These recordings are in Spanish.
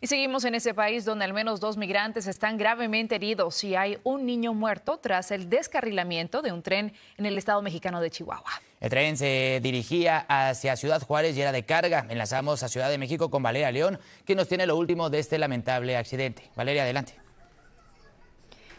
Y seguimos en ese país donde al menos dos migrantes están gravemente heridos y hay un niño muerto tras el descarrilamiento de un tren en el estado mexicano de Chihuahua. El tren se dirigía hacia Ciudad Juárez y era de carga. Enlazamos a Ciudad de México con Valeria León, que nos tiene lo último de este lamentable accidente. Valeria, adelante.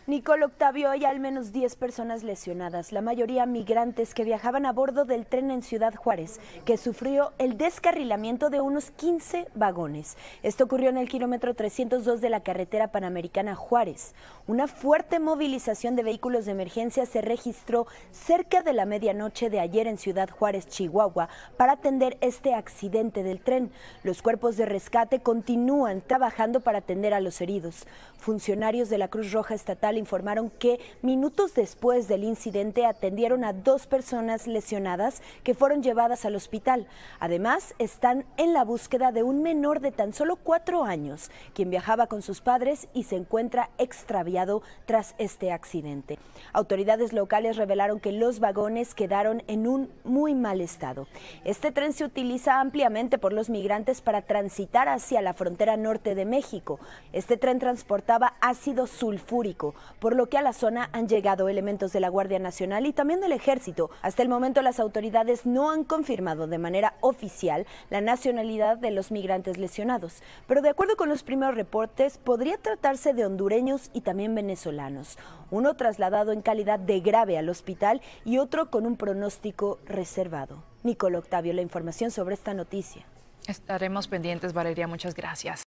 Nicole Octavio, hay al menos 10 personas lesionadas, la mayoría migrantes que viajaban a bordo del tren en Ciudad Juárez, que sufrió el descarrilamiento de unos 15 vagones. Esto ocurrió en el kilómetro 302 de la carretera panamericana Juárez. Una fuerte movilización de vehículos de emergencia se registró cerca de la medianoche de ayer en Ciudad Juárez, Chihuahua, para atender este accidente del tren. Los cuerpos de rescate continúan trabajando para atender a los heridos. Funcionarios de la Cruz Roja Estatal informaron que minutos después del incidente atendieron a dos personas lesionadas que fueron llevadas al hospital. Además, están en la búsqueda de un menor de tan solo cuatro años, quien viajaba con sus padres y se encuentra extraviado tras este accidente. Autoridades locales revelaron que los vagones quedaron en un muy mal estado. Este tren se utiliza ampliamente por los migrantes para transitar hacia la frontera norte de México. Este tren transportaba ácido sulfúrico, por lo que a la zona han llegado elementos de la Guardia Nacional y también del Ejército. Hasta el momento las autoridades no han confirmado de manera oficial la nacionalidad de los migrantes lesionados, pero de acuerdo con los primeros reportes podría tratarse de hondureños y también venezolanos, uno trasladado en calidad de grave al hospital y otro con un pronóstico reservado. Nicole Octavio, la información sobre esta noticia. Estaremos pendientes, Valeria. Muchas gracias.